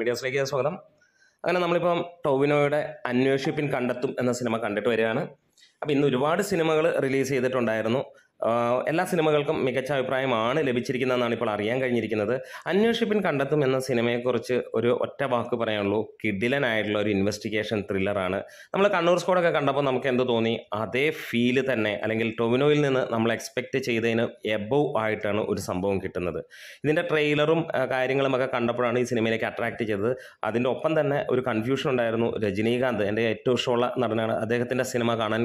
മീഡിയസിലേക്ക് സ്വാഗതം അങ്ങനെ നമ്മളിപ്പം ടോവിനോയുടെ അന്വേഷിപ്പിൻ കണ്ടെത്തും എന്ന സിനിമ കണ്ടിട്ട് വരികയാണ് അപ്പം ഇന്ന് ഒരുപാട് സിനിമകൾ റിലീസ് ചെയ്തിട്ടുണ്ടായിരുന്നു എല്ലാ സിനിമകൾക്കും മികച്ച അഭിപ്രായമാണ് ലഭിച്ചിരിക്കുന്നതെന്നാണ് ഇപ്പോൾ അറിയാൻ കഴിഞ്ഞിരിക്കുന്നത് അന്വേഷിപ്പിൻ കണ്ടെത്തും എന്ന സിനിമയെക്കുറിച്ച് ഒരു ഒറ്റ വാക്ക് പറയാനുള്ളൂ കിടിലനായിട്ടുള്ള ഒരു ഇൻവെസ്റ്റിഗേഷൻ ത്രില്ലറാണ് നമ്മൾ കണ്ണൂർ സ്കോഡൊക്കെ കണ്ടപ്പോൾ നമുക്ക് എന്ത് തോന്നി അതേ ഫീല് തന്നെ അല്ലെങ്കിൽ ടൊവിനോയിൽ നിന്ന് നമ്മൾ എക്സ്പെക്റ്റ് ചെയ്തതിന് എബവ് ആയിട്ടാണ് ഒരു സംഭവം കിട്ടുന്നത് ഇതിൻ്റെ ട്രെയിലറും കാര്യങ്ങളുമൊക്കെ കണ്ടപ്പോഴാണ് ഈ സിനിമയിലേക്ക് അട്രാക്റ്റ് ചെയ്തത് അതിൻ്റെ ഒപ്പം തന്നെ ഒരു കൺഫ്യൂഷൻ ഉണ്ടായിരുന്നു രജനീകാന്ത് എൻ്റെ ഏറ്റവും ഇഷ്ടമുള്ള നടനാണ് അദ്ദേഹത്തിൻ്റെ സിനിമ കാണാൻ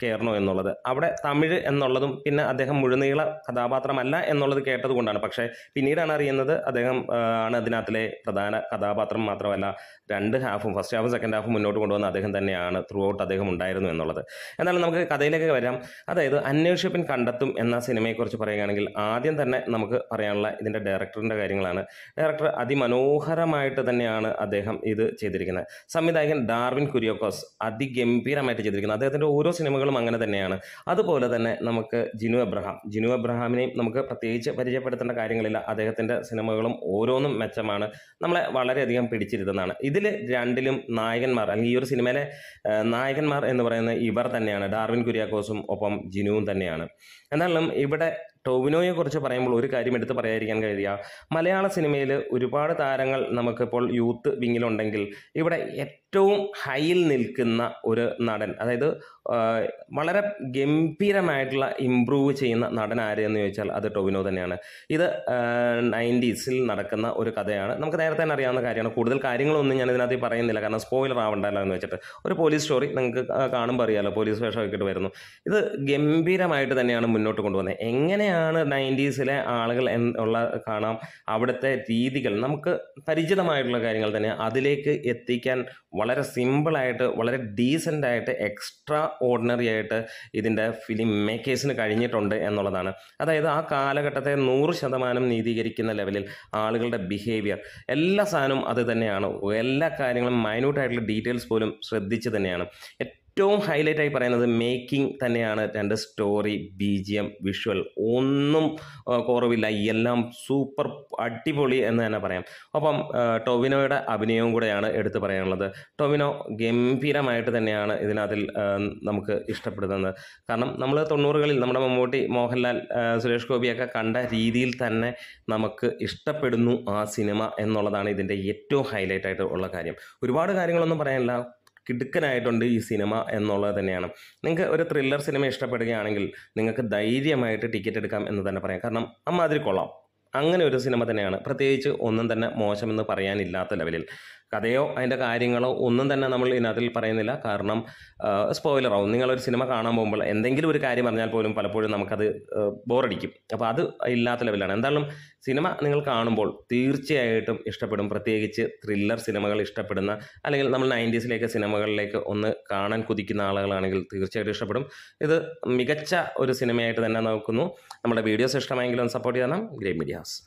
കയറണോ എന്നുള്ളത് അവിടെ തമിഴ് എന്നുള്ളതും പിന്നെ അദ്ദേഹം മുഴുനീള കഥാപാത്രമല്ല എന്നുള്ളത് കേട്ടത് കൊണ്ടാണ് പക്ഷേ പിന്നീടാണ് അറിയുന്നത് അദ്ദേഹം ആണ് അതിനകത്തിലെ പ്രധാന കഥാപാത്രം മാത്രമല്ല രണ്ട് ഹാഫും ഫസ്റ്റ് ഹാഫും സെക്കൻഡ് ഹാഫും മുന്നോട്ട് കൊണ്ടുവന്ന അദ്ദേഹം തന്നെയാണ് ത്രൂ ഔട്ട് അദ്ദേഹം ഉണ്ടായിരുന്നു എന്നുള്ളത് എന്നാലും നമുക്ക് കഥയിലേക്ക് വരാം അതായത് അന്വേഷിപ്പിൻ കണ്ടെത്തും എന്ന സിനിമയെക്കുറിച്ച് പറയുകയാണെങ്കിൽ ആദ്യം തന്നെ നമുക്ക് പറയാനുള്ള ഇതിൻ്റെ ഡയറക്ടറിൻ്റെ കാര്യങ്ങളാണ് ഡയറക്ടർ അതിമനോഹരമായിട്ട് തന്നെയാണ് അദ്ദേഹം ഇത് ചെയ്തിരിക്കുന്നത് സംവിധായകൻ ഡാർവിൻ കുര്യോക്കോസ് അതിഗംഭീരമായിട്ട് ചെയ്തിരിക്കുന്നത് അദ്ദേഹത്തിൻ്റെ ഓരോ സിനിമകളും അങ്ങനെ തന്നെയാണ് അതുപോലെ തന്നെ നമുക്ക് ജിനു അബ്രഹാം ജിനു അബ്രഹാമിനെയും നമുക്ക് പ്രത്യേകിച്ച് പരിചയപ്പെടുത്തേണ്ട കാര്യങ്ങളില്ല അദ്ദേഹത്തിൻ്റെ സിനിമകളും ഓരോന്നും മെച്ചമാണ് നമ്മളെ വളരെയധികം പിടിച്ചിരുത്തുന്നതാണ് ഇതിൽ രണ്ടിലും നായകന്മാർ അല്ലെങ്കിൽ ഈ ഒരു സിനിമയിലെ നായകന്മാർ എന്ന് പറയുന്ന ഇവർ തന്നെയാണ് ഡാർവിൻ കുര്യാക്കോസും ഒപ്പം ജിനുവും തന്നെയാണ് എന്നാലും ഇവിടെ ടോവിനോയെ കുറിച്ച് പറയുമ്പോൾ ഒരു കാര്യം എടുത്ത് പറയാതിരിക്കാൻ കഴിയുക മലയാള സിനിമയിൽ ഒരുപാട് താരങ്ങൾ നമുക്കിപ്പോൾ യൂത്ത് വിങ്ങിലുണ്ടെങ്കിൽ ഇവിടെ ഏറ്റവും ഹൈയിൽ നിൽക്കുന്ന ഒരു നടൻ അതായത് വളരെ ഗംഭീരമായിട്ടുള്ള ഇമ്പ്രൂവ് ചെയ്യുന്ന നടൻ ആരെന്ന് ചോദിച്ചാൽ അത് ടോവിനോ തന്നെയാണ് ഇത് നയൻറ്റീസിൽ നടക്കുന്ന ഒരു കഥയാണ് നമുക്ക് നേരത്തെ തന്നെ അറിയാവുന്ന കാര്യമാണ് കൂടുതൽ കാര്യങ്ങളൊന്നും ഞാൻ ഇതിനകത്ത് പറയുന്നില്ല കാരണം സ്പോയിലർ ആവണ്ടല്ലോ എന്ന് വെച്ചിട്ട് ഒരു പോലീസ് സ്റ്റോറി നിങ്ങൾക്ക് കാണുമ്പോൾ അറിയാമല്ലോ പോലീസ് വേഷമൊക്കെ ഇട്ട് വരുന്നു ഇത് ഗംഭീരമായിട്ട് തന്നെയാണ് മുന്നോട്ട് കൊണ്ടുപോകുന്നത് എങ്ങനെ എങ്ങനെയാണ് നയൻറ്റീസിലെ ആളുകൾ ഉള്ള കാണാം അവിടുത്തെ രീതികൾ നമുക്ക് പരിചിതമായിട്ടുള്ള കാര്യങ്ങൾ തന്നെ അതിലേക്ക് എത്തിക്കാൻ വളരെ സിമ്പിളായിട്ട് വളരെ ഡീസൻ്റായിട്ട് എക്സ്ട്രാ ഓർഡിനറി ആയിട്ട് ഇതിൻ്റെ ഫിലിം മേക്കേഴ്സിന് കഴിഞ്ഞിട്ടുണ്ട് എന്നുള്ളതാണ് അതായത് ആ കാലഘട്ടത്തെ നൂറ് ശതമാനം നീതീകരിക്കുന്ന ലെവലിൽ ആളുകളുടെ ബിഹേവിയർ എല്ലാ സാധനവും അത് തന്നെയാണ് എല്ലാ കാര്യങ്ങളും മൈന്യൂട്ടായിട്ടുള്ള ഡീറ്റെയിൽസ് പോലും ശ്രദ്ധിച്ച് തന്നെയാണ് ഏറ്റവും ഹൈലൈറ്റായി പറയുന്നത് മേക്കിംഗ് തന്നെയാണ് രണ്ട് story B G M visual ഒന്നും കുറവില്ല എല്ലാം സൂപ്പർ അടിപൊളി എന്ന് തന്നെ പറയാം അപ്പം ടൊവിനോയുടെ അഭിനയവും കൂടെയാണ് എടുത്തു പറയാനുള്ളത് ടൊവിനോ ഗംഭീരമായിട്ട് തന്നെയാണ് ഇതിനകത്തിൽ നമുക്ക് ഇഷ്ടപ്പെടുന്നത് കാരണം നമ്മൾ തൊണ്ണൂറുകളിൽ നമ്മുടെ മമ്മൂട്ടി മോഹൻലാൽ സുരേഷ് ഗോപിയൊക്കെ കണ്ട രീതിയിൽ തന്നെ നമുക്ക് ഇഷ്ടപ്പെടുന്നു ആ സിനിമ എന്നുള്ളതാണ് ഇതിൻ്റെ ഏറ്റവും ഹൈലൈറ്റായിട്ട് ഉള്ള കാര്യം ഒരുപാട് കാര്യങ്ങളൊന്നും പറയാനില്ല കിടുക്കനായിട്ടുണ്ട് ഈ സിനിമ എന്നുള്ളത് തന്നെയാണ് നിങ്ങൾക്ക് ഒരു ത്രില്ലർ സിനിമ ഇഷ്ടപ്പെടുകയാണെങ്കിൽ നിങ്ങൾക്ക് ധൈര്യമായിട്ട് ടിക്കറ്റ് എടുക്കാം എന്ന് തന്നെ പറയാം കാരണം അമ്മാതിരി കൊള്ളാം അങ്ങനെ ഒരു സിനിമ തന്നെയാണ് പ്രത്യേകിച്ച് ഒന്നും തന്നെ മോശമെന്ന് പറയാനില്ലാത്ത ലെവലിൽ കഥയോ അതിൻ്റെ കാര്യങ്ങളോ ഒന്നും തന്നെ നമ്മൾ ഇതിനകത്തിൽ പറയുന്നില്ല കാരണം സ്പോയിലറാവും നിങ്ങളൊരു സിനിമ കാണാൻ പോകുമ്പോൾ എന്തെങ്കിലും ഒരു കാര്യം പറഞ്ഞാൽ പോലും പലപ്പോഴും നമുക്കത് ബോറടിക്കും അപ്പോൾ അത് ഇല്ലാത്ത ലെവലാണ് എന്തായാലും സിനിമ നിങ്ങൾ കാണുമ്പോൾ തീർച്ചയായിട്ടും ഇഷ്ടപ്പെടും പ്രത്യേകിച്ച് ത്രില്ലർ സിനിമകൾ ഇഷ്ടപ്പെടുന്ന അല്ലെങ്കിൽ നമ്മൾ നയൻറ്റീസിലേക്ക് സിനിമകളിലേക്ക് ഒന്ന് കാണാൻ കുതിക്കുന്ന ആളുകളാണെങ്കിൽ തീർച്ചയായിട്ടും ഇഷ്ടപ്പെടും ഇത് മികച്ച ഒരു സിനിമയായിട്ട് തന്നെ നോക്കുന്നു നമ്മുടെ വീഡിയോസ് ഇഷ്ടമായെങ്കിലും സപ്പോർട്ട് ചെയ്യണം ഗ്രേ മീഡിയാസ്